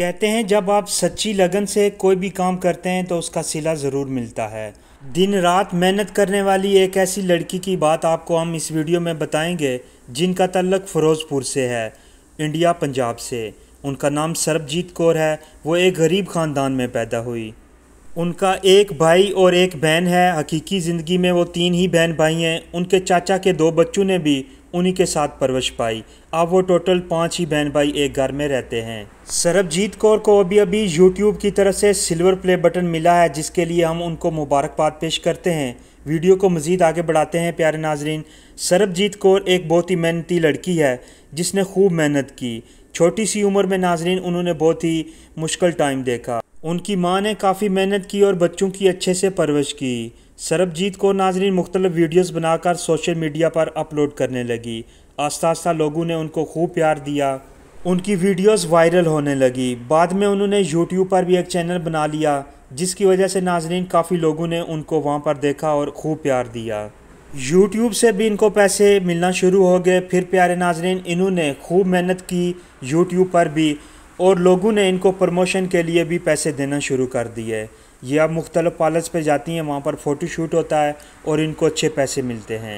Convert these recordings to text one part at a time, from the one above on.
कहते हैं जब आप सच्ची लगन से कोई भी काम करते हैं तो उसका सिला ज़रूर मिलता है दिन रात मेहनत करने वाली एक ऐसी लड़की की बात आपको हम इस वीडियो में बताएंगे जिनका तल्लक फ़िरोज़पुर से है इंडिया पंजाब से उनका नाम सरबजीत कौर है वो एक गरीब ख़ानदान में पैदा हुई उनका एक भाई और एक बहन है हकीकी ज़िंदगी में वो तीन ही बहन भाई हैं उनके चाचा के दो बच्चों ने भी उन्हीं के साथ परवरिश पाई अब वो टोटल पांच ही बहन भाई एक घर में रहते हैं सरबजीत कौर को अभी अभी यूट्यूब की तरफ से सिल्वर प्ले बटन मिला है जिसके लिए हम उनको मुबारकबाद पेश करते हैं वीडियो को मज़ीद आगे बढ़ाते हैं प्यारे नाजरीन सरबजीत कौर एक बहुत ही मेहनती लड़की है जिसने खूब मेहनत की छोटी सी उम्र में नाजरीन उन्होंने बहुत ही मुश्किल टाइम देखा उनकी माँ ने काफ़ी मेहनत की और बच्चों की अच्छे से परवरिश की सरबजीत को नाजरीन मुख्तलिफ वीडियोस बनाकर सोशल मीडिया पर अपलोड करने लगी आस्ता आस्ता लोगों ने उनको खूब प्यार दिया उनकी वीडियोस वायरल होने लगी बाद में उन्होंने यूट्यूब पर भी एक चैनल बना लिया जिसकी वजह से नाजरीन काफ़ी लोगों ने उनको वहाँ पर देखा और खूब प्यार दिया यूट्यूब से भी इनको पैसे मिलना शुरू हो गए फिर प्यारे नाजरीन इन्होंने खूब मेहनत की यूट्यूब पर भी और लोगों ने इनको प्रमोशन के लिए भी पैसे देना शुरू कर दिए ये अब मुख्तलिफ पार्लर्स पर जाती हैं वहाँ पर फ़ोटोशूट होता है और इनको अच्छे पैसे मिलते हैं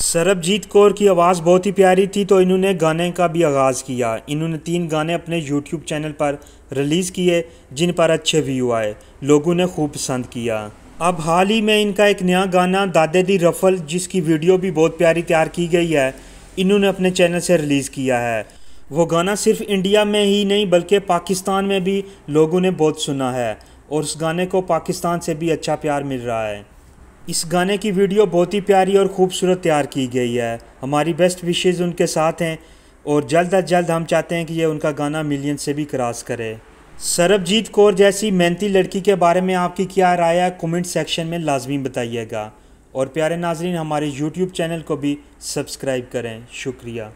सरबजीत कौर की आवाज़ बहुत ही प्यारी थी तो इन्होंने गाने का भी आगाज़ किया इन्होंने तीन गाने अपने यूट्यूब चैनल पर रिलीज़ किए जिन पर अच्छे व्यू आए लोगों ने खूब पसंद किया अब हाल ही में इनका एक नया गाना दादे दी रफल जिसकी वीडियो भी बहुत प्यारी तैयार की गई है इन्होंने अपने चैनल से रिलीज़ किया है वो गाना सिर्फ इंडिया में ही नहीं बल्कि पाकिस्तान में भी लोगों ने बहुत सुना है और उस गाने को पाकिस्तान से भी अच्छा प्यार मिल रहा है इस गाने की वीडियो बहुत ही प्यारी और ख़ूबसूरत तैयार की गई है हमारी बेस्ट विशेज़ उनके साथ हैं और जल्द अज जल्द हम चाहते हैं कि ये उनका गाना मिलियन से भी क्रॉस करे सरबजीत कौर जैसी मेहनती लड़की के बारे में आपकी क्या राय है कमेंट सेक्शन में लाजमी बताइएगा और प्यारे नाजरीन हमारे यूट्यूब चैनल को भी सब्सक्राइब करें शुक्रिया